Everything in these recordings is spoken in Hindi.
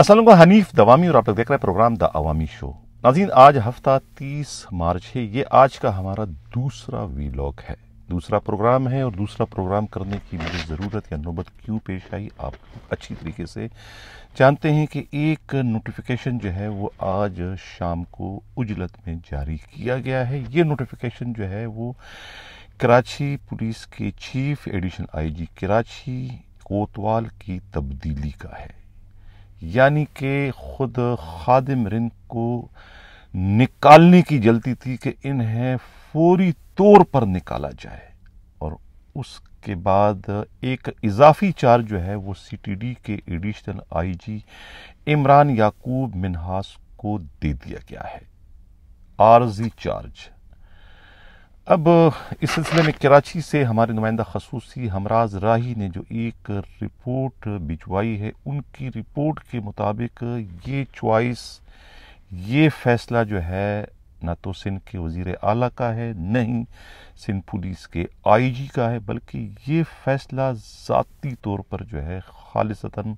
असल हनीफ दवामी और आप लोग देख रहे हैं प्रोग्राम द अवामी शो नाजीन आज हफ्ता तीस मार्च है ये आज का हमारा दूसरा वीलॉग है दूसरा प्रोग्राम है और दूसरा प्रोग्राम करने की मुझे ज़रूरत या नौबत क्यों पेश आई आप अच्छी तरीके से जानते हैं कि एक नोटिफिकेशन जो है वो आज शाम को उजलत में जारी किया गया है ये नोटिफिकेशन जो है वो कराची पुलिस के चीफ एडिशनल आईजी कराची कोतवाल की तब्दीली का है यानी कि खुद खादिम रिंग को निकालने की जलती थी कि इन्हें फौरी तौर पर निकाला जाए और उसके बाद एक इजाफी चार्ज जो है वो सीटीडी के एडिशनल आईजी इमरान याकूब मिनहास को दे दिया गया है आरजी चार्ज अब इस सिलसिले में कराची से हमारे नुमाइंदा खसूसी हमराज राही ने जो एक रिपोर्ट भिजवाई है उनकी रिपोर्ट के मुताबिक ये चॉइस ये फैसला जो है न तो सिंध के वजीर आला का है न ही सिंध पुलिस के आई जी का है बल्कि ये फैसला ज़ाती तौर पर जो है खालिसता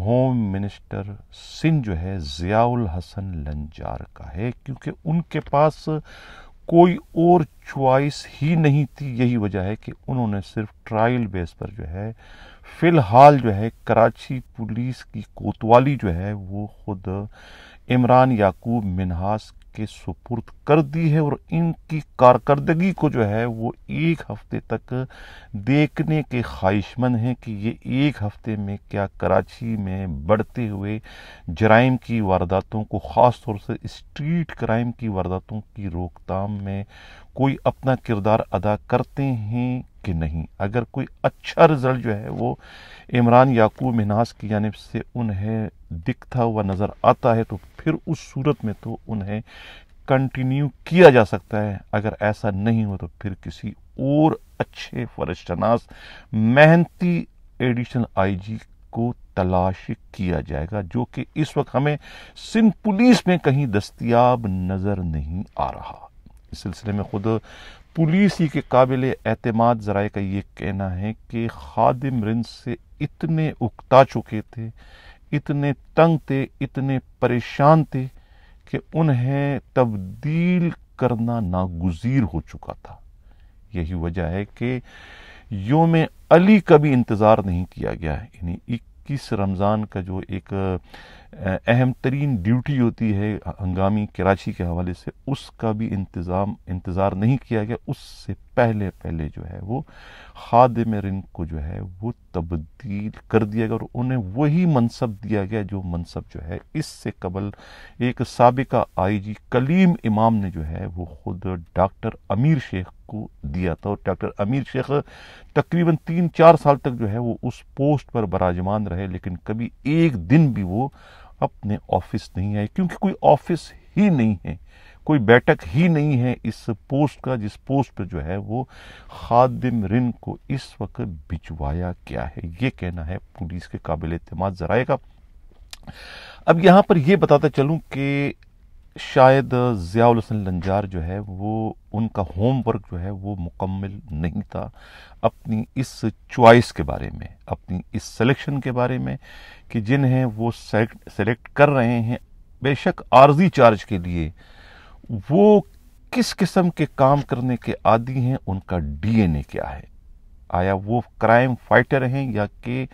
होम मिनिस्टर सिंध जो है ज़ियाउल हसन लंजार का है क्योंकि उनके पास कोई और च्वाइस ही नहीं थी यही वजह है कि उन्होंने सिर्फ ट्रायल बेस पर जो है फ़िलहाल जो है कराची पुलिस की कोतवाली जो है वो ख़ुद इमरान याकूब मिनहास के सुपुर्द कर दी है और इनकी कारकर्दगी को जो है वो एक हफ्ते तक देखने के ख्वाहिशमंद हैं कि ये एक हफ्ते में क्या कराची में बढ़ते हुए जराइम की वारदातों को ख़ास तौर से स्ट्रीट क्राइम की वारदातों की रोकथाम में कोई अपना किरदार अदा करते हैं कि नहीं अगर कोई अच्छा रिज़ल्ट जो है वो इमरान याकूब मिनास की जानब से उन्हें दिखता हुआ नज़र आता है तो फिर उस सूरत में तो उन्हें कंटिन्यू किया जा सकता है अगर ऐसा नहीं हो तो फिर किसी और अच्छे फरशनास मेहनती एडिशनल आईजी को तलाश किया जाएगा जो कि इस वक्त हमें सिंध पुलिस में कहीं दस्तियाब नज़र नहीं आ रहा इस सिलसिले में ख़ुद पुलिस ही के काबिल एतम जराए का ये कहना है कि खादिम रिंद से इतने उकता चुके थे इतने तंग थे इतने परेशान थे कि उन्हें तब्दील करना नागुजीर हो चुका था यही वजह है कि योम अली का भी इंतज़ार नहीं किया गया यानी इक्कीस रमज़ान का जो एक अहम तरीन ड्यूटी होती है हंगामी कराची के हवाले से उसका भी इंतज़ाम इंतज़ार नहीं किया गया उससे पहले पहले जो है वो खादम रिन को जो है वो तब्दील कर दिया गया और उन्हें वही मनसब दिया गया जो मनसब जो है इससे कबल एक सबका आई जी कलीम इमाम ने जो है वो खुद डॉक्टर अमीर शेख को दिया था और डॉक्टर अमीर शेख तकरीबन तीन चार साल तक जो है वो उस पोस्ट पर बराजमान रहे लेकिन कभी एक दिन भी वो अपने ऑफिस नहीं आए क्योंकि कोई ऑफिस ही नहीं है कोई बैठक ही नहीं है इस पोस्ट का जिस पोस्ट पर जो है वो खादिम रिन को इस वक्त भिजवाया गया है ये कहना है पुलिस के काबिल अतमाद जराए का अब यहां पर यह बताता चलूं कि शायद जियाल हसन लंजार जो है वो उनका होमवर्क जो है वो मुकम्मल नहीं था अपनी इस चॉइस के बारे में अपनी इस सिलेक्शन के बारे में कि जिन्हें वो सेलेक्ट कर रहे हैं बेशक आर्जी चार्ज के लिए वो किस किस्म के काम करने के आदि हैं उनका डीएनए क्या है आया वो क्राइम फाइटर हैं या कि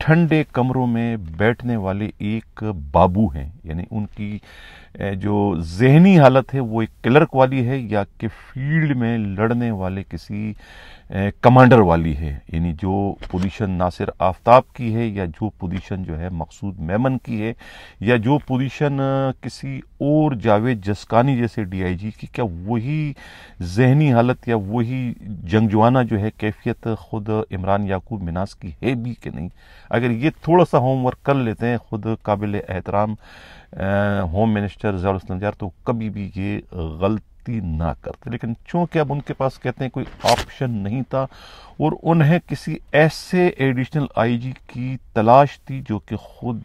ठंडे कमरों में बैठने वाले एक बाबू हैं यानी उनकी जो जहनी हालत है वो एक क्लर्क वाली है या कि फील्ड में लड़ने वाले किसी कमांडर वाली है यानी जो पोजीशन नासिर आफ्ताब की है या जो पोजीशन जो है मकसूद मेमन की है या जो पोजीशन किसी और जावेद जस्कानी जैसे डीआईजी की क्या वही जहनी हालत या वही जंगजवाना जो है कैफियत खुद इमरान याकूब मिनास की है भी कि नहीं अगर ये थोड़ा सा होमवर्क कर लेते हैं खुद काबिल एहतराम होम मिनिस्टर यार तो कभी भी ये गलती ना करते लेकिन चूंकि अब उनके पास कहते हैं कोई ऑप्शन नहीं था और उन्हें किसी ऐसे एडिशनल आईजी की तलाश थी जो कि खुद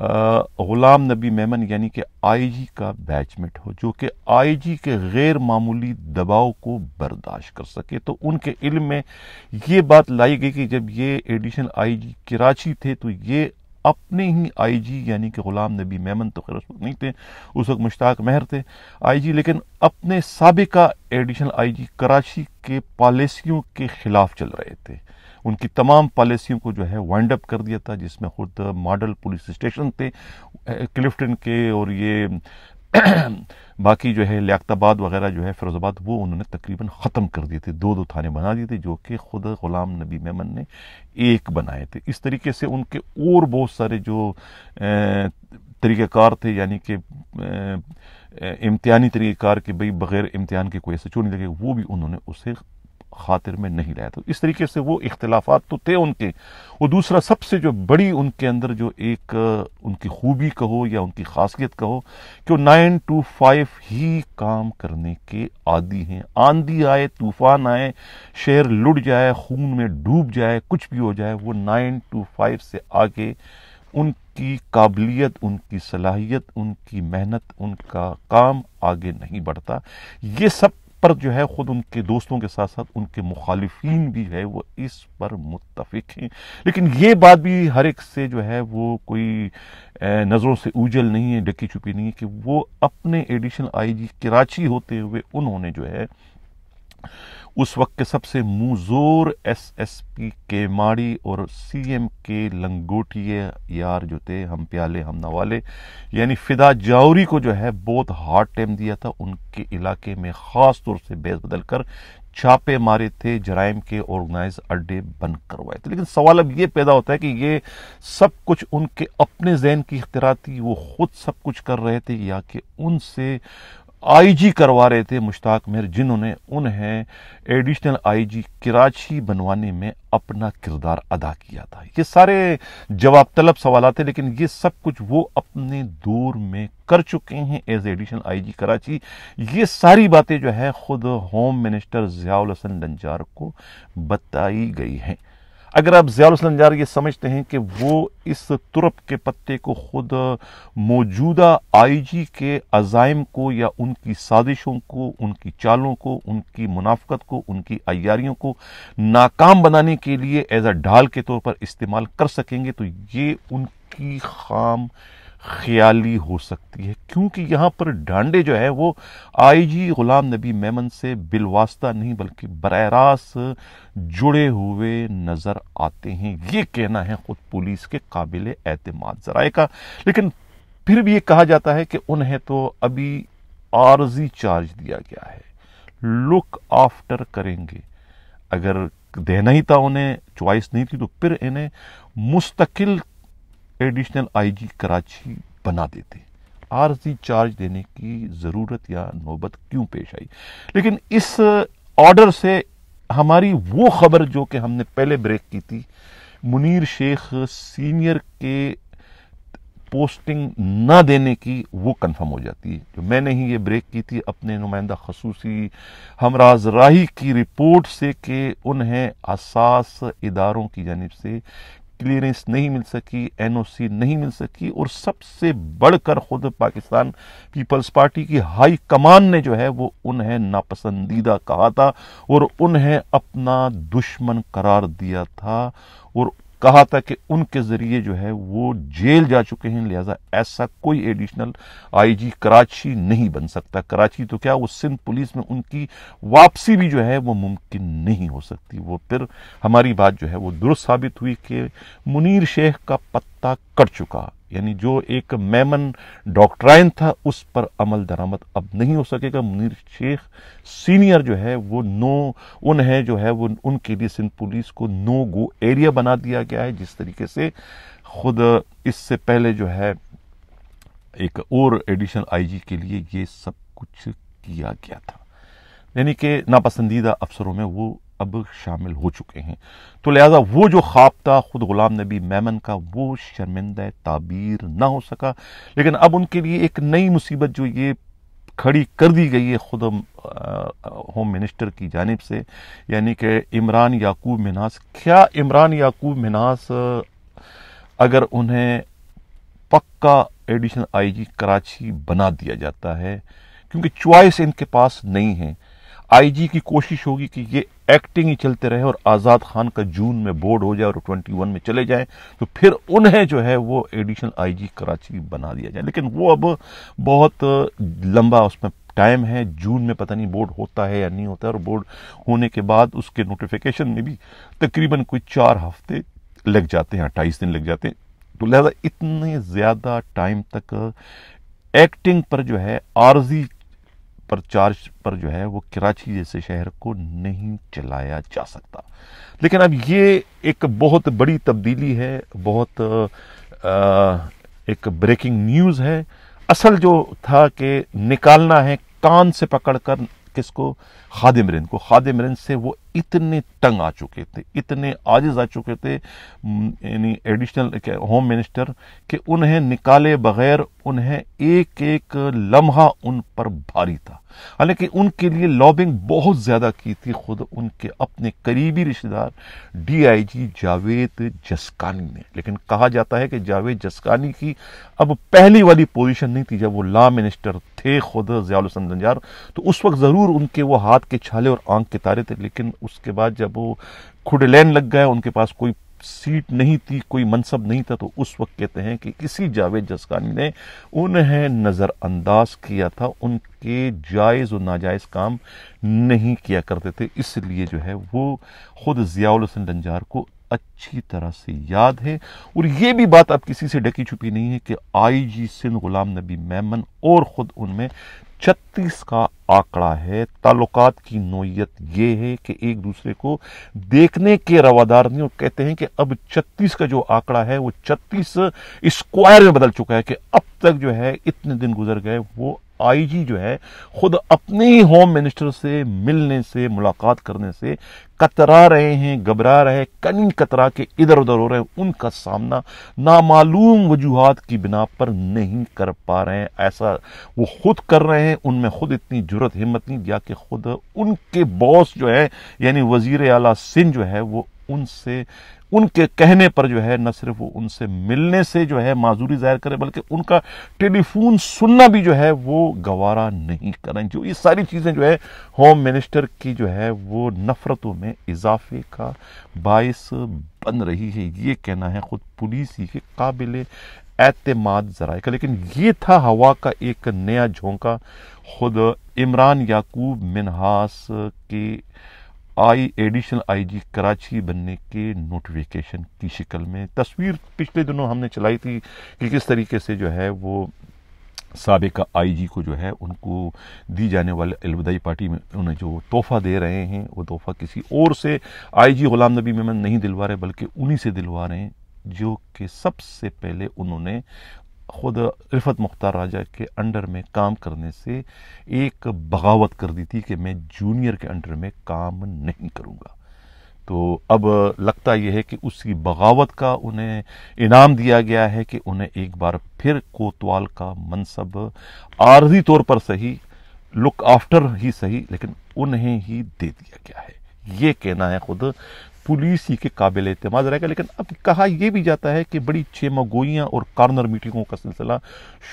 ग़ुलाम नबी मेमन यानी कि आईजी का बैचमेट हो जो कि आईजी के गैर मामूली दबाव को बर्दाश्त कर सके तो उनके इल्म में ये बात लाई गई कि जब ये एडिशनल आईजी कराची थे तो ये अपने ही आईजी यानी कि ग़ुलाम नबी मेमन तो खैर उस वक्त नहीं थे उस वक्त मुश्ताक महर थे आईजी लेकिन अपने सबका एडिशनल आईजी कराची के पॉलिसियों के ख़िलाफ़ चल रहे थे उनकी तमाम पॉलिसियों को जो है वाइंड अप कर दिया था जिसमें खुद मॉडल पुलिस स्टेशन थे क्लिफ्टन के और ये बाकी जो है लियाताबाद वगैरह जो है फिरोजाबाद वो उन्होंने तकरीबन ख़त्म कर दिए थे दो दो थाने बना दिए थे जो कि खुद ग़ुलाम नबी मेमन ने एक बनाए थे इस तरीके से उनके और बहुत सारे जो तरीक़ार थे यानी कि इम्तिहानी तरीक़ाकार के भाई बगैर इम्तिहान के कोई ऐसे चो नहीं लगे वो भी उन्होंने उसे खातिर में नहीं लाया तो इस तरीके से वो इख्तलाफात तो थे उनके और दूसरा सबसे जो बड़ी उनके अंदर जो एक उनकी खूबी कहो या उनकी खासियत कहो कि वो नाइन टू फाइव ही काम करने के आदि हैं आंधी आए तूफान आए शेर लुट जाए खून में डूब जाए कुछ भी हो जाए वो नाइन टू फाइव से आगे उनकी काबिलियत उनकी सलाहियत उनकी मेहनत उनका काम आगे नहीं बढ़ता ये सब पर जो है ख़ुद उनके दोस्तों के साथ साथ उनके मुखालिफिन भी है वो इस पर मुतफिक हैं लेकिन ये बात भी हर एक से जो है वो कोई नज़रों से उजल नहीं है डकी छुपी नहीं है कि वो अपने एडिशनल आई जी कराची होते हुए उन्होंने जो है उस वक्त के सबसे मुंहजोर एस एस पी के माड़ी और सी एम के लंगोटिए यार जो थे हम प्याले हम नवाले यानी फिदा जावरी को जो है बहुत हार्ड टाइम दिया था उनके इलाके में ख़ास तौर से बेस बदल कर छापे मारे थे जराइम के ऑर्गेनाइज अड्डे बंद करवाए थे लेकिन सवाल अब ये पैदा होता है कि ये सब कुछ उनके अपने जहन की इख्तरा थी वो खुद सब कुछ कर रहे थे या कि उनसे आईजी करवा रहे थे मुश्ताक मेहर जिन्होंने उन्हें एडिशनल आईजी कराची बनवाने में अपना किरदार अदा किया था ये सारे जवाब तलब सवाल थे लेकिन ये सब कुछ वो अपने दौर में कर चुके हैं एज एडिशनल आईजी कराची ये सारी बातें जो है खुद होम मिनिस्टर जियाउल हसन लंजार को बताई गई हैं अगर आप जयालुसलम जार ये समझते हैं कि वो इस तुरप के पत्ते को खुद मौजूदा आईजी के अजायम को या उनकी साजिशों को उनकी चालों को उनकी मुनाफ्त को उनकी अयारियों को नाकाम बनाने के लिए एज अ ढाल के तौर पर इस्तेमाल कर सकेंगे तो ये उनकी खाम ख्याली हो सकती है क्योंकि यहाँ पर डांडे जो है वो आईजी गुलाम नबी मेमन से बिलवास्ता नहीं बल्कि बर रास्त जुड़े हुए नज़र आते हैं ये कहना है ख़ुद पुलिस के काबिल एतमाद जराए का लेकिन फिर भी ये कहा जाता है कि उन्हें तो अभी आर्जी चार्ज दिया गया है लुक आफ्टर करेंगे अगर देना ही था उन्हें चॉइस नहीं थी तो फिर इन्हें मुस्तकिल एडिशनल आईजी कराची बना देते आरजी चार्ज देने की ज़रूरत या नौबत क्यों पेश आई लेकिन इस ऑर्डर से हमारी वो खबर जो कि हमने पहले ब्रेक की थी मुनीर शेख सीनियर के पोस्टिंग ना देने की वो कंफर्म हो जाती है जो मैंने ही ये ब्रेक की थी अपने नुमाइंदा खसूसी हमराज राही की रिपोर्ट से कि उन्हें असास इदारों की जानब से क्लियरेंस नहीं मिल सकी एनओसी नहीं मिल सकी और सबसे बढ़कर खुद पाकिस्तान पीपल्स पार्टी की हाई कमान ने जो है वो उन्हें नापसंदीदा कहा था और उन्हें अपना दुश्मन करार दिया था और कहा था कि उनके जरिए जो है वो जेल जा चुके हैं लिहाजा ऐसा कोई एडिशनल आईजी कराची नहीं बन सकता कराची तो क्या वो सिंध पुलिस में उनकी वापसी भी जो है वो मुमकिन नहीं हो सकती वो फिर हमारी बात जो है वो दुरुस्त साबित हुई कि मुनीर शेख का पत्ता कट चुका यानी जो एक मैमन डॉक्ट्राइन था उस पर अमल दरामद अब नहीं हो सकेगा मुनीर शेख सीनियर जो है वो नो उन्हें जो है वो उनके लिए सिंध पुलिस को नो गो एरिया बना दिया गया है जिस तरीके से खुद इससे पहले जो है एक और एडिशनल आईजी के लिए ये सब कुछ किया गया था यानी कि नापसंदीदा अफसरों में वो अब शामिल हो चुके हैं तो लिहाजा वो जो ख्वाब था खुद गुलाम नबी मैमन का वो शर्मिंदा ताबीर ना हो सका लेकिन अब उनके लिए एक नई मुसीबत जो ये खड़ी कर दी गई है खुद होम मिनिस्टर की जानब से यानी कि इमरान याकूब मिनास क्या इमरान याकूब मिनास अगर उन्हें पक्का एडिशनल आईजी कराची बना दिया जाता है क्योंकि चॉइस इनके पास नहीं है आईजी की कोशिश होगी कि ये एक्टिंग ही चलते रहे और आज़ाद खान का जून में बोर्ड हो जाए और 21 में चले जाएं तो फिर उन्हें जो है वो एडिशनल आईजी कराची बना दिया जाए लेकिन वो अब बहुत लंबा उसमें टाइम है जून में पता नहीं बोर्ड होता है या नहीं होता है और बोर्ड होने के बाद उसके नोटिफिकेशन में भी तकरीबन कोई चार हफ्ते लग जाते हैं अट्ठाईस दिन लग जाते हैं तो लिहाजा इतने ज़्यादा टाइम तक एक्टिंग पर जो है आर्जी पर चार्ज पर जो है वो कराची जैसे शहर को नहीं चलाया जा सकता लेकिन अब ये एक बहुत बड़ी तब्दीली है बहुत आ, एक ब्रेकिंग न्यूज़ है असल जो था कि निकालना है कान से पकड़कर किसको खादिम रिन को खादिम रिन से वो इतने तंग आ चुके थे इतने आजिज आ चुके थे यानी एडिशनल होम मिनिस्टर कि उन्हें निकाले बगैर उन्हें एक एक लम्हा उन पर भारी था हालांकि उनके लिए लॉबिंग बहुत ज़्यादा की थी खुद उनके अपने करीबी रिश्तेदार डीआईजी जावेद जसकानी ने लेकिन कहा जाता है कि जावेद जस्कानी की अब पहली वाली पोजीशन नहीं थी जब वो ला मिनिस्टर थे खुद जयाल जंजार तो उस वक्त ज़रूर उनके वो हाथ के छाले और आंख के तारे थे लेकिन उसके बाद जब वो खुडलैन लग गए उनके पास कोई सीट नहीं थी कोई मनसब नहीं था तो उस वक्त कहते हैं कि इसी जावेद जसकानी ने उन्हें नज़रअंदाज किया था उनके जायज़ और नाजायज़ काम नहीं किया करते थे इसलिए जो है वो ख़ुद ज़ियाल हसन लंजार को अच्छी तरह से याद है और यह भी बात अब किसी से डकी छुपी नहीं है कि आई जी सिंध गुलाम नबी मेमन और ख़ुद उनमें छत्तीस का आंकड़ा है ताल्लुकात की नोयत यह है कि एक दूसरे को देखने के रवादार नहीं और कहते हैं कि अब छत्तीस का जो आंकड़ा है वो छत्तीस स्क्वायर में बदल चुका है कि अब तक जो है इतने दिन गुजर गए वो आईजी जो है खुद अपने ही होम मिनिस्टर से मिलने से मुलाकात करने से कतरा रहे हैं घबरा रहे हैं कनी कतरा के इधर उधर हो रहे हैं उनका सामना नामालूम वजूहत की बिना पर नहीं कर पा रहे हैं ऐसा वो खुद कर रहे हैं उनमें खुद इतनी जरूरत हिम्मत नहीं दिया कि खुद उनके बॉस जो है यानी वजीर अला सिंह जो है वो उनसे उनके कहने पर जो है न सिर्फ वो उनसे मिलने से जो है माजूरी जाहिर करें बल्कि उनका टेलीफोन सुनना भी जो है वो गवारा नहीं करें जो ये सारी चीज़ें जो है होम मिनिस्टर की जो है वो नफरतों में इजाफे का बायस बन रही है ये कहना है ख़ुद पुलिस ही के काबिल एतमाद जराए का लेकिन ये था हवा का एक नया झोंका खुद इमरान याकूब मिनहास के आई एडिशनल आईजी कराची बनने के नोटिफिकेशन की शिकल में तस्वीर पिछले दिनों हमने चलाई थी कि किस तरीके से जो है वो सबका जी को जो है उनको दी जाने वाले अलविदाई पार्टी में उन्हें जो तोहफ़ा दे रहे हैं वो तोहफ़ा किसी और से आई जी ग़ुलाम नबी मेमन नहीं दिलवा रहे बल्कि उन्हीं से दिलवा रहे हैं जो कि सबसे पहले उन्होंने खुद रिफत मुख्तार राजा के अंडर में काम करने से एक बगावत कर दी थी कि मैं जूनियर के अंडर में काम नहीं करूँगा तो अब लगता यह है कि उसकी बगावत का उन्हें इनाम दिया गया है कि उन्हें एक बार फिर कोतवाल का मनसब आर्जी तौर पर सही लुक आफ्टर ही सही लेकिन उन्हें ही दे दिया गया है ये कहना है खुद पुलिस ही के काबिल अतमाद रहेगा लेकिन अब कहा यह भी जाता है कि बड़ी छेमगोइयाँ और कार्नर मीटिंगों का सिलसिला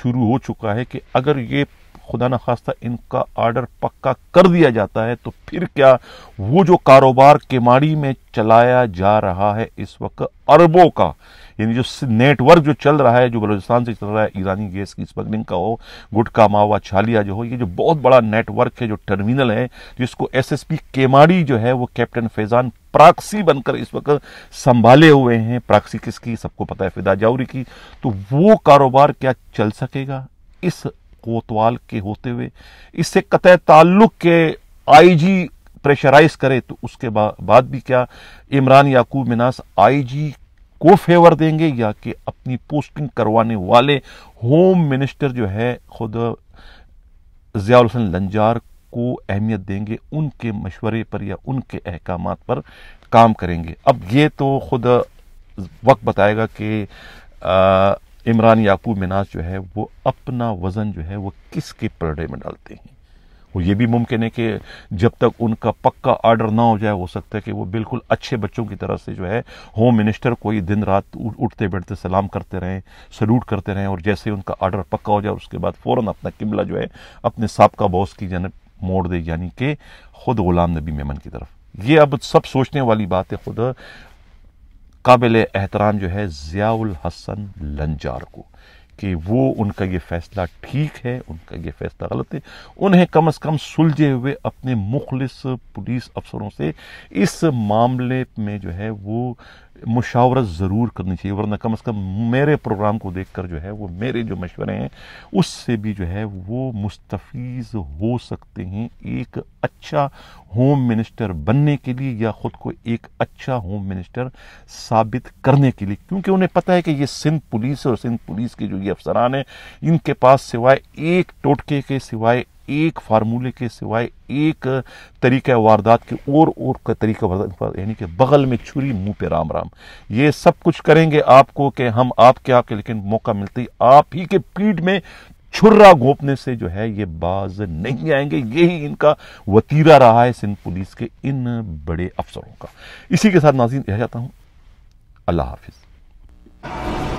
शुरू हो चुका है कि अगर ये खुदा न खास्ता इनका आर्डर पक्का कर दिया जाता है तो फिर क्या वो जो कारोबार केमाड़ी में चलाया जा रहा है इस वक्त अरबों का यानी जो नेटवर्क जो चल रहा है जो बलोचिस्तान से चल रहा है ईरानी गैस की स्मगलिंग का हो गुटका मावा छालिया जो हो ये जो बहुत बड़ा नेटवर्क है जो टर्मिनल है जिसको एस पी केमाड़ी जो है वो कैप्टन फैजान प्राक्सी बनकर इस वक्त संभाले हुए हैं प्राक्सी किसकी सबको पता है फिदा जाऊरी की तो वो कारोबार क्या चल सकेगा इस कोतवाल के होते हुए इससे कत ताल्लुक के आईजी प्रेशराइज करे तो उसके बा, बाद भी क्या इमरान याकूब मिनास आईजी को फेवर देंगे या कि अपनी पोस्टिंग करवाने वाले होम मिनिस्टर जो है खुद जयाल हसन लंजार को अहमियत देंगे उनके मशवरे पर या उनके अहकाम पर काम करेंगे अब ये तो खुद वक्त बताएगा कि इमरान याकूब मिनाज जो है वो अपना वज़न जो है वो किसके पर्डे में डालते हैं और ये भी मुमकिन है कि जब तक उनका पक्का आर्डर ना हो जाए हो सकता है कि वो बिल्कुल अच्छे बच्चों की तरह से जो है होम मिनिस्टर को ही दिन रात उठते बैठते सलाम करते रहें सल्यूट करते रहें और जैसे ही उनका आर्डर पक्का हो जाए उसके बाद फ़ौरन अपना किमला जो है अपने सबका बॉस की जानब मोड़ दे यानी कि खुद गुलाम नबी मेमन की तरफ ये अब सब सोचने वाली बात है खुद काबिल एहतराम जो है ज़ियाउल हसन लंजार को कि वो उनका ये फैसला ठीक है उनका ये फैसला गलत है उन्हें कम से कम सुलझे हुए अपने मुखलिस पुलिस अफसरों से इस मामले में जो है वो मुशावरत ज़रूर करनी चाहिए वरना कम अज़ कम मेरे प्रोग्राम को देख कर जो है वो मेरे जो मशवरे हैं उससे भी जो है वो मुस्तफ़ हो सकते हैं एक अच्छा होम मिनिस्टर बनने के लिए या ख़ुद को एक अच्छा होम मिनिस्टर साबित करने के लिए क्योंकि उन्हें पता है कि ये सिंध पुलिस और सिंध पुलिस के जो ये अफसरान हैं इनके पास सिवाय एक टोटके के सिवाय एक फार्मूले के सिवाय एक तरीका वारदात के और और का तरीका वारदात यानी कि बगल में छुरी मुंह पे राम राम ये सब कुछ करेंगे आपको कि हम आपके आपके लेकिन मौका मिलती आप ही के पीठ में छुर्रा घोपने से जो है ये बाज नहीं आएंगे यही इनका वतीरा रहा है सिंध पुलिस के इन बड़े अफसरों का इसी के साथ नाजीन कह जाता हूं अल्लाह हाफिज़